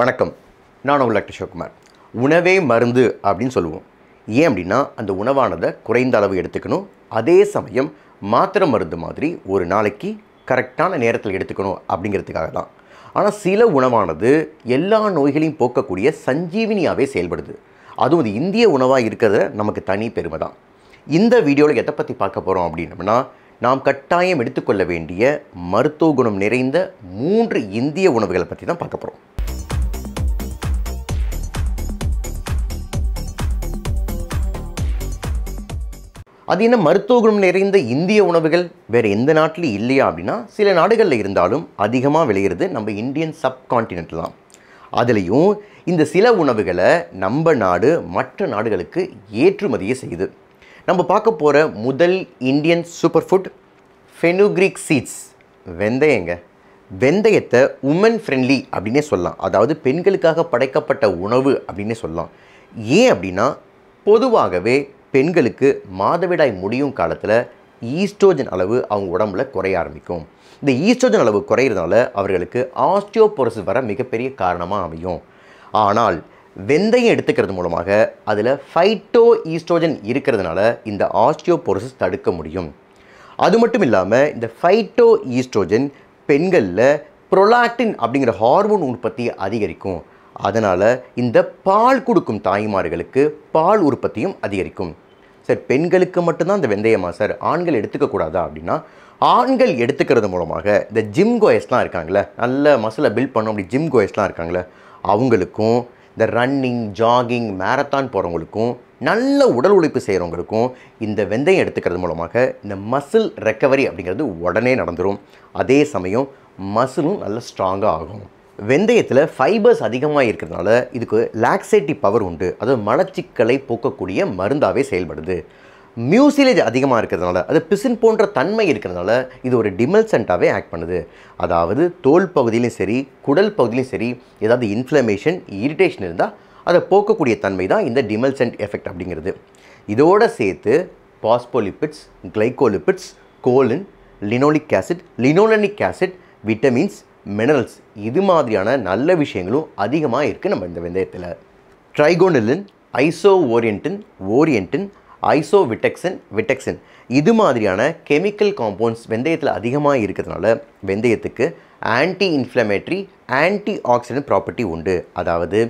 வணக்கம் நான் உங்கள் டாக்டர் சிவகுமார் உணவே மருந்து அப்படின்னு சொல்லுவோம் ஏன் அப்படின்னா அந்த உணவானதை குறைந்த அளவு எடுத்துக்கணும் அதே சமயம் மாத்திரை மருந்து மாதிரி ஒரு நாளைக்கு கரெக்டான நேரத்தில் எடுத்துக்கணும் அப்படிங்கிறதுக்காக தான் ஆனால் சில உணவானது எல்லா நோய்களையும் போக்கக்கூடிய சஞ்சீவினியாகவே செயல்படுது அதுவும் அது இந்திய உணவாக இருக்கிறத நமக்கு தனி பெருமை தான் இந்த வீடியோவில் எதை பற்றி பார்க்க போகிறோம் அப்படின்னம்னா நாம் கட்டாயம் எடுத்துக்கொள்ள வேண்டிய மருத்துவ குணம் நிறைந்த மூன்று இந்திய உணவுகளை பற்றி தான் பார்க்க போகிறோம் அது என்ன மருத்துவ குணம் நிறைந்த இந்திய உணவுகள் வேறு எந்த நாட்டிலையும் இல்லையா அப்படின்னா சில நாடுகளில் இருந்தாலும் அதிகமாக விளையிறது நம்ம இந்தியன் சப்கான்டினென்ட் தான் அதுலேயும் இந்த சில உணவுகளை நம்ம நாடு மற்ற நாடுகளுக்கு ஏற்றுமதியை செய்யுது நம்ம பார்க்க போகிற முதல் Indian super food fenugreek seeds வெந்தயங்க வெந்தயத்தை உமன் ஃப்ரெண்ட்லி அப்படின்னே சொல்லலாம் அதாவது பெண்களுக்காக படைக்கப்பட்ட உணவு அப்படின்னே சொல்லலாம் ஏன் அப்படின்னா பொதுவாகவே பெண்களுக்கு மாதவிடாய் முடியும் காலத்தில் ஈஸ்ட்ரோஜன் அளவு அவங்க உடம்புல குறைய ஆரம்பிக்கும் இந்த ஈஸ்ட்ரோஜன் அளவு குறையிறதுனால அவர்களுக்கு ஆஸ்டியோபோரசிஸ் வர மிகப்பெரிய காரணமாக அமையும் ஆனால் வெந்தயம் எடுத்துக்கிறது மூலமாக அதில் ஃபைட்டோ ஈஸ்ட்ரோஜன் இருக்கிறதுனால இந்த ஆஸ்டியோபோரசிஸ் தடுக்க முடியும் அது மட்டும் இல்லாமல் இந்த ஃபைட்டோ ஈஸ்ட்ரோஜன் பெண்களில் ப்ரொலாக்டின் அப்படிங்கிற ஹார்மோன் உற்பத்தியை அதிகரிக்கும் அதனால் இந்த பால் கொடுக்கும் தாய்மார்களுக்கு பால் உற்பத்தியும் அதிகரிக்கும் சார் பெண்களுக்கு மட்டும்தான் இந்த வெந்தயமா சார் ஆண்கள் எடுத்துக்கக்கூடாதா அப்படின்னா ஆண்கள் எடுத்துக்கிறது மூலமாக இந்த ஜிம் கோயஸ்லாம் இருக்காங்களே நல்ல மசிலை பில்ட் பண்ணோம் அப்படி ஜிம் கோயஸ்லாம் இருக்காங்களே அவங்களுக்கும் இந்த ரன்னிங் ஜாகிங் மேரத்தான் போகிறவங்களுக்கும் நல்ல உடல் உழைப்பு செய்கிறவங்களுக்கும் இந்த வெந்தயம் எடுத்துக்கிறது மூலமாக இந்த மசில் ரெக்கவரி அப்படிங்கிறது உடனே நடந்துடும் அதே சமயம் மசிலும் நல்ல ஸ்ட்ராங்காக ஆகும் வெந்தயத்தில் ஃபைபர்ஸ் அதிகமாக இருக்கிறதுனால இதுக்கு லாக்ஸேட்டிவ் பவர் உண்டு அது மலச்சிக்கலை போக்கக்கூடிய மருந்தாகவே செயல்படுது மியூசிலேஜ் அதிகமாக இருக்கிறதுனால அது பிசின் போன்ற தன்மை இருக்கிறதுனால இது ஒரு டிமல்சண்ட்டாகவே ஆக்ட் பண்ணுது அதாவது தோல் பகுதியிலையும் சரி குடல் பகுதியிலையும் சரி ஏதாவது இன்ஃப்ளமேஷன் இரிட்டேஷன் இருந்தால் அதை போக்கக்கூடிய தன்மை தான் இந்த டிமல்சண்ட் எஃபெக்ட் அப்படிங்கிறது இதோடு சேர்த்து phospholipids glycolipids choline linoleic acid linolenic acid vitamins minerals இது மாதிரியான நல்ல விஷயங்களும் அதிகமாக இருக்குது நம்ம இந்த வெந்தயத்தில் ட்ரைகோனிலின் ஐசோ ஓரியன்டின் ஓரியன்டின் ஐசோ விட்டெக்சின் விட்டெக்சின் இது மாதிரியான கெமிக்கல் காம்பவுண்ட்ஸ் வெந்தயத்தில் அதிகமாக இருக்கிறதுனால வெந்தயத்துக்கு anti inflammatory antioxidant property உண்டு அதாவது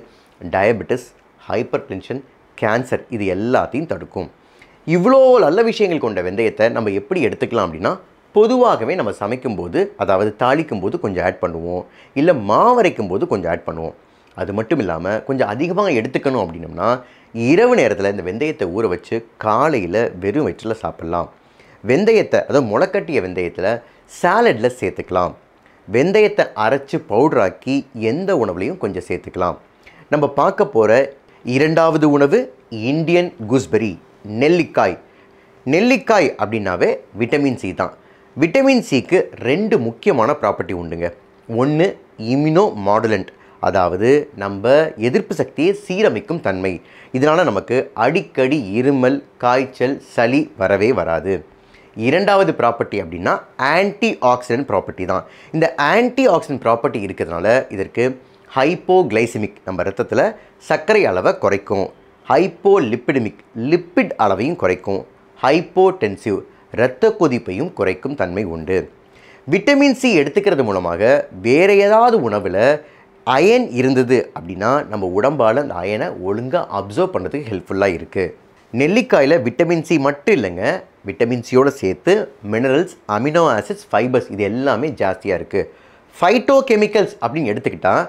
டயபெட்டிஸ் ஹைப்பர் டென்ஷன் கேன்சர் இது எல்லாத்தையும் தடுக்கும் இவ்வளோ நல்ல விஷயங்கள் கொண்ட வெந்தயத்தை நம்ம எப்படி எடுத்துக்கலாம் அப்படின்னா பொதுவாகவே நம்ம சமைக்கும்போது அதாவது தாளிக்கும் போது கொஞ்சம் ஆட் பண்ணுவோம் இல்லை மாவரைக்கும் போது கொஞ்சம் ஆட் பண்ணுவோம் அது மட்டும் இல்லாமல் கொஞ்சம் அதிகமாக எடுத்துக்கணும் அப்படின்னம்னா இரவு நேரத்தில் இந்த வெந்தயத்தை ஊற வச்சு காலையில் வெறும் வயிற்றில் சாப்பிட்லாம் வெந்தயத்தை அதாவது முளைக்கட்டிய வெந்தயத்தில் சாலடில் சேர்த்துக்கலாம் வெந்தயத்தை அரைச்சி பவுடராக்கி எந்த உணவுலையும் கொஞ்சம் சேர்த்துக்கலாம் நம்ம பார்க்க போகிற இரண்டாவது உணவு இந்தியன் குஸ்பெரி நெல்லிக்காய் நெல்லிக்காய் அப்படின்னாவே விட்டமின் சி தான் விட்டமின் சிக்கு ரெண்டு முக்கியமான ப்ராப்பர்ட்டி உண்டுங்க ஒன்று இம்யூனோ மாடுலண்ட் அதாவது நம்ம எதிர்ப்பு சக்தியை சீரமைக்கும் தன்மை இதனால் நமக்கு அடிக்கடி இருமல் காய்ச்சல் சளி வரவே வராது இரண்டாவது ப்ராப்பர்ட்டி அப்படின்னா ஆன்டி ஆக்சிடென்ட் ப்ராப்பர்ட்டி தான் இந்த ஆன்டி ஆக்சிடென்ட் ப்ராப்பர்ட்டி இருக்கிறதுனால இதற்கு ஹைப்போகிளைசிமிக் நம்ம ரத்தத்தில் சர்க்கரை அளவை குறைக்கும் ஹைப்போலிப்பிடமிக் லிப்பிட் அளவையும் குறைக்கும் ஹைப்போடென்சிவ் இரத்த கொதிப்பையும் குறைக்கும் தன்மை உண்டு விட்டமின் சி எடுத்துக்கிறது மூலமாக வேறு ஏதாவது உணவில் அயன் இருந்தது அப்படின்னா நம்ம உடம்பால் அந்த அயனை ஒழுங்காக அப்சர்வ் பண்ணுறதுக்கு ஹெல்ப்ஃபுல்லாக இருக்குது நெல்லிக்காயில் விட்டமின் சி மட்டும் இல்லைங்க விட்டமின் சியோடு சேர்த்து மினரல்ஸ் அமினோ ஆசிட்ஸ் ஃபைபர்ஸ் இது எல்லாமே ஜாஸ்தியாக இருக்குது ஃபைட்டோ கெமிக்கல்ஸ் அப்படின்னு எடுத்துக்கிட்டால்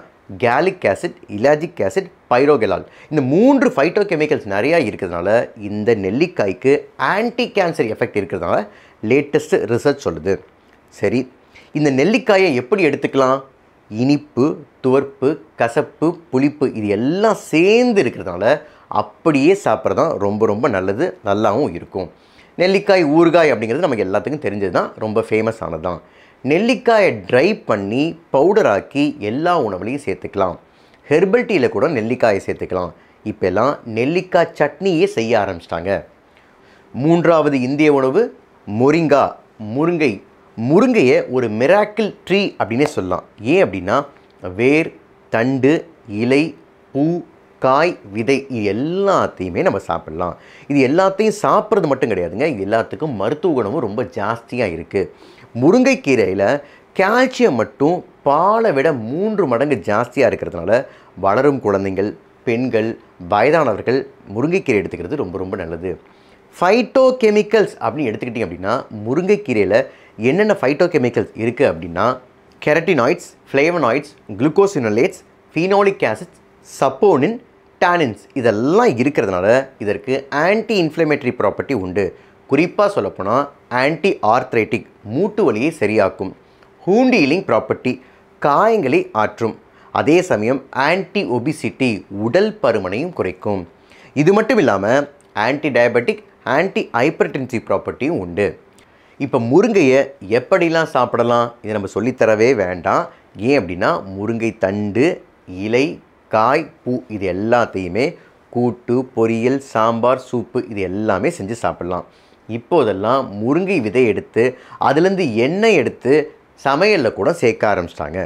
கேலிக் ஆசிட் இலாஜிக் ஆசிட் பைரோகெலால் இந்த மூன்று ஃபைட்டோ கெமிக்கல்ஸ் நிறையா இருக்கிறதுனால இந்த நெல்லிக்காய்க்கு ஆன்டி கேன்சர் எஃபெக்ட் இருக்கிறதுனால லேட்டஸ்ட்டு ரிசர்ச் சொல்லுது சரி இந்த நெல்லிக்காயை எப்படி எடுத்துக்கலாம் இனிப்பு துவர்ப்பு கசப்பு புளிப்பு இது எல்லாம் சேர்ந்து இருக்கிறதுனால அப்படியே சாப்பிட்றது தான் ரொம்ப ரொம்ப நல்லது நல்லாவும் இருக்கும் நெல்லிக்காய் ஊறுகாய் அப்படிங்கிறது நமக்கு எல்லாத்துக்கும் தெரிஞ்சது தான் ரொம்ப ஃபேமஸ் ஆனது தான் நெல்லிக்காயை ட்ரை பண்ணி பவுடராக்கி எல்லா உணவுலையும் சேர்த்துக்கலாம் ஹெர்பல் டீயில் கூட நெல்லிக்காயை சேர்த்துக்கலாம் இப்போல்லாம் நெல்லிக்காய் சட்னியே செய்ய ஆரம்பிச்சிட்டாங்க மூன்றாவது இந்திய உணவு முருங்கா முருங்கை முருங்கையை ஒரு மிராக்கிள் ட்ரீ அப்படின்னே சொல்லலாம் ஏன் அப்படின்னா வேர் தண்டு இலை பூ காய் விதை இது எல்லாத்தையுமே நம்ம சாப்பிட்லாம் இது எல்லாத்தையும் சாப்பிட்றது மட்டும் கிடையாதுங்க இது எல்லாத்துக்கும் மருத்துவ குணமும் ரொம்ப ஜாஸ்தியாக இருக்குது முருங்கைக்கீரையில் கால்சியம் மட்டும் பாலை விட மூன்று மடங்கு ஜாஸ்தியாக இருக்கிறதுனால வளரும் குழந்தைகள் பெண்கள் வயதானவர்கள் முருங்கைக்கீரை எடுத்துக்கிறது ரொம்ப ரொம்ப நல்லது ஃபைட்டோ கெமிக்கல்ஸ் அப்படின்னு எடுத்துக்கிட்டிங்க அப்படின்னா முருங்கைக்கீரையில் என்னென்ன ஃபைட்டோ கெமிக்கல்ஸ் இருக்குது அப்படின்னா carotenoids flavonoids glucosinolates phenolic acids saponin tannins இதெல்லாம் இருக்கிறதுனால இதற்கு ஆன்டி இன்ஃப்ளமேட்டரி ப்ராப்பர்ட்டி உண்டு குறிப்பாக சொல்லப்போனால் ஆன்டி ஆர்த்ரைட்டிக் மூட்டு வலியை சரியாக்கும் ஹூண்ட் ப்ராப்பர்ட்டி காயங்களை ஆற்றும் அதே சமயம் ஆன்டி ஒபிசிட்டி உடல் பருமனையும் குறைக்கும் இது மட்டும் இல்லாமல் ஆன்டி டயபெட்டிக் ஆன்டி ஹைப்பர்டென்சிவ் ப்ராப்பர்ட்டியும் உண்டு இப்போ முருங்கையை எப்படிலாம் சாப்பிடலாம் இதை நம்ம சொல்லித்தரவே வேண்டாம் ஏன் அப்படின்னா முருங்கை தண்டு இலை காய் பூ இது எல்லாத்தையுமே கூட்டு பொரியல் சாம்பார் சூப்பு இது எல்லாமே செஞ்சு சாப்பிட்லாம் இப்போதெல்லாம் முருங்கை விதை எடுத்து அதுலேருந்து எண்ணெய் எடுத்து சமையலில் கூட சேர்க்க ஆரம்பிச்சிட்டாங்க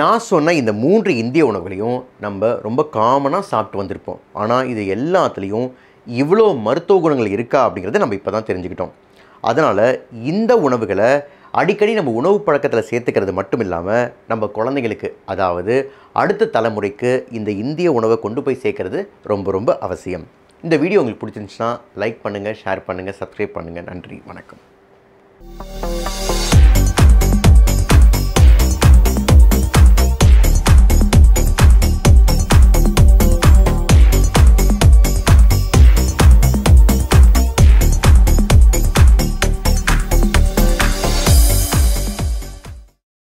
நான் சொன்ன இந்த மூன்று இந்திய உணவுகளையும் நம்ம ரொம்ப காமனாக சாப்பிட்டு வந்திருப்போம் ஆனால் இது எல்லாத்துலேயும் இவ்வளோ மருத்துவ குணங்கள் இருக்கா அப்படிங்கிறத நம்ம இப்போ தான் தெரிஞ்சுக்கிட்டோம் அதனால் இந்த உணவுகளை அடிக்கடி நம்ம உணவு பழக்கத்தில் சேர்த்துக்கிறது மட்டும் இல்லாமல் நம்ம குழந்தைங்களுக்கு அதாவது அடுத்த தலைமுறைக்கு இந்த இந்திய உணவை கொண்டு போய் சேர்க்கறது ரொம்ப ரொம்ப அவசியம் இந்த வீடியோ உங்களுக்கு பிடிச்சிருந்துச்சுன்னா லைக் பண்ணுங்கள் ஷேர் பண்ணுங்கள் சப்ஸ்கிரைப் பண்ணுங்கள் நன்றி வணக்கம்